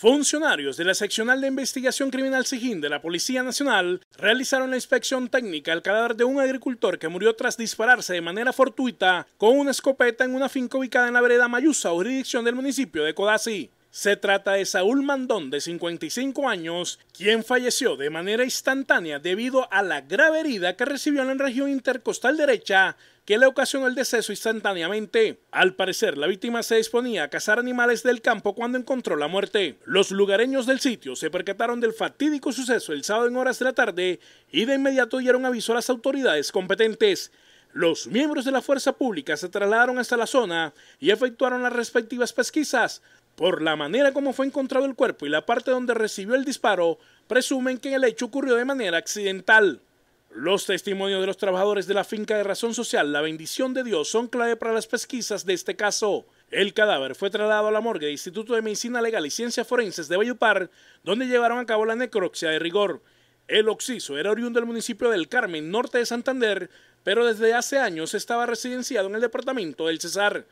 Funcionarios de la seccional de investigación criminal Sijín de la Policía Nacional realizaron la inspección técnica al cadáver de un agricultor que murió tras dispararse de manera fortuita con una escopeta en una finca ubicada en la vereda Mayusa, jurisdicción del municipio de Codazzi. Se trata de Saúl Mandón, de 55 años, quien falleció de manera instantánea debido a la grave herida que recibió en la región intercostal derecha que le ocasionó el deceso instantáneamente. Al parecer, la víctima se disponía a cazar animales del campo cuando encontró la muerte. Los lugareños del sitio se percataron del fatídico suceso el sábado en horas de la tarde y de inmediato dieron aviso a las autoridades competentes. Los miembros de la fuerza pública se trasladaron hasta la zona y efectuaron las respectivas pesquisas, por la manera como fue encontrado el cuerpo y la parte donde recibió el disparo, presumen que el hecho ocurrió de manera accidental. Los testimonios de los trabajadores de la finca de Razón Social, La Bendición de Dios, son clave para las pesquisas de este caso. El cadáver fue trasladado a la morgue del Instituto de Medicina Legal y Ciencias Forenses de Bayupar, donde llevaron a cabo la necroxia de rigor. El occiso era oriundo del municipio del Carmen, norte de Santander, pero desde hace años estaba residenciado en el departamento del Cesar.